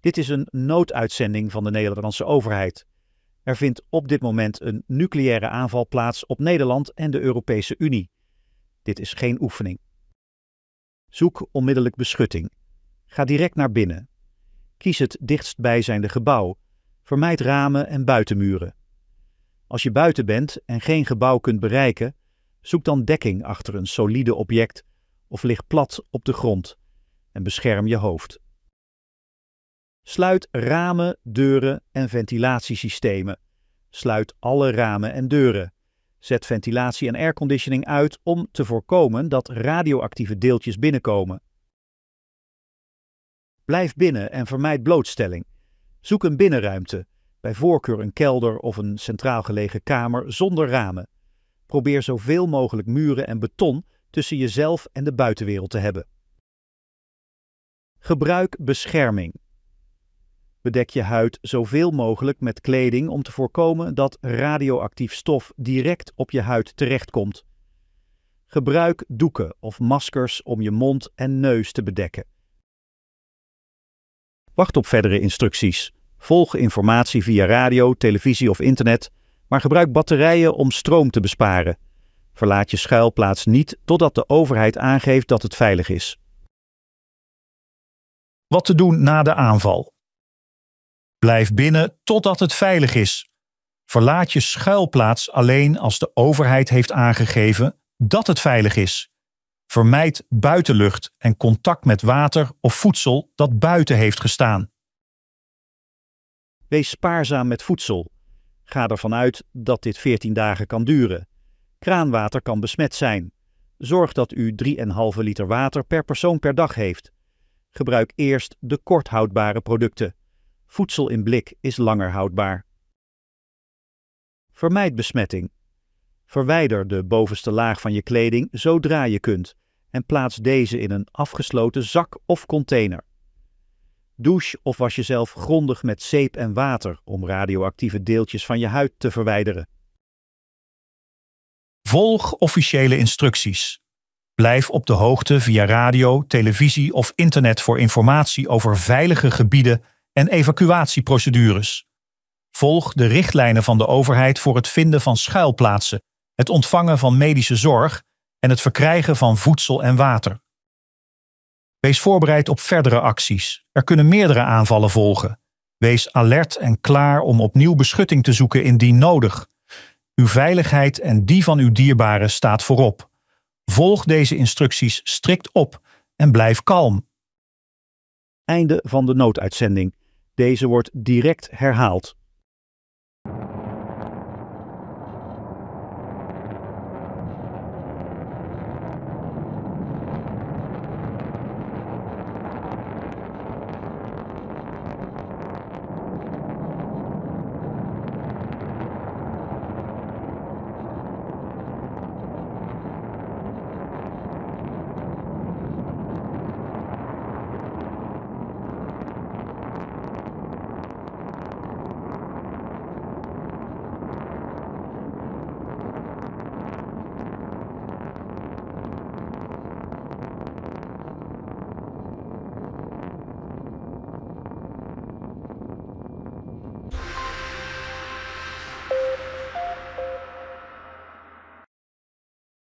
Dit is een nooduitzending van de Nederlandse overheid. Er vindt op dit moment een nucleaire aanval plaats op Nederland en de Europese Unie. Dit is geen oefening. Zoek onmiddellijk beschutting. Ga direct naar binnen. Kies het dichtstbijzijnde gebouw. Vermijd ramen en buitenmuren. Als je buiten bent en geen gebouw kunt bereiken, zoek dan dekking achter een solide object of lig plat op de grond en bescherm je hoofd. Sluit ramen, deuren en ventilatiesystemen. Sluit alle ramen en deuren. Zet ventilatie en airconditioning uit om te voorkomen dat radioactieve deeltjes binnenkomen. Blijf binnen en vermijd blootstelling. Zoek een binnenruimte, bij voorkeur een kelder of een centraal gelegen kamer zonder ramen. Probeer zoveel mogelijk muren en beton tussen jezelf en de buitenwereld te hebben. Gebruik bescherming. Bedek je huid zoveel mogelijk met kleding om te voorkomen dat radioactief stof direct op je huid terechtkomt. Gebruik doeken of maskers om je mond en neus te bedekken. Wacht op verdere instructies. Volg informatie via radio, televisie of internet, maar gebruik batterijen om stroom te besparen. Verlaat je schuilplaats niet totdat de overheid aangeeft dat het veilig is. Wat te doen na de aanval? Blijf binnen totdat het veilig is. Verlaat je schuilplaats alleen als de overheid heeft aangegeven dat het veilig is. Vermijd buitenlucht en contact met water of voedsel dat buiten heeft gestaan. Wees spaarzaam met voedsel. Ga ervan uit dat dit 14 dagen kan duren. Kraanwater kan besmet zijn. Zorg dat u 3,5 liter water per persoon per dag heeft. Gebruik eerst de kort houdbare producten. Voedsel in blik is langer houdbaar. Vermijd besmetting. Verwijder de bovenste laag van je kleding zodra je kunt en plaats deze in een afgesloten zak of container. Douche of was jezelf grondig met zeep en water om radioactieve deeltjes van je huid te verwijderen. Volg officiële instructies. Blijf op de hoogte via radio, televisie of internet voor informatie over veilige gebieden en evacuatieprocedures. Volg de richtlijnen van de overheid voor het vinden van schuilplaatsen, het ontvangen van medische zorg en het verkrijgen van voedsel en water. Wees voorbereid op verdere acties. Er kunnen meerdere aanvallen volgen. Wees alert en klaar om opnieuw beschutting te zoeken indien nodig. Uw veiligheid en die van uw dierbaren staat voorop. Volg deze instructies strikt op en blijf kalm. Einde van de nooduitzending. Deze wordt direct herhaald.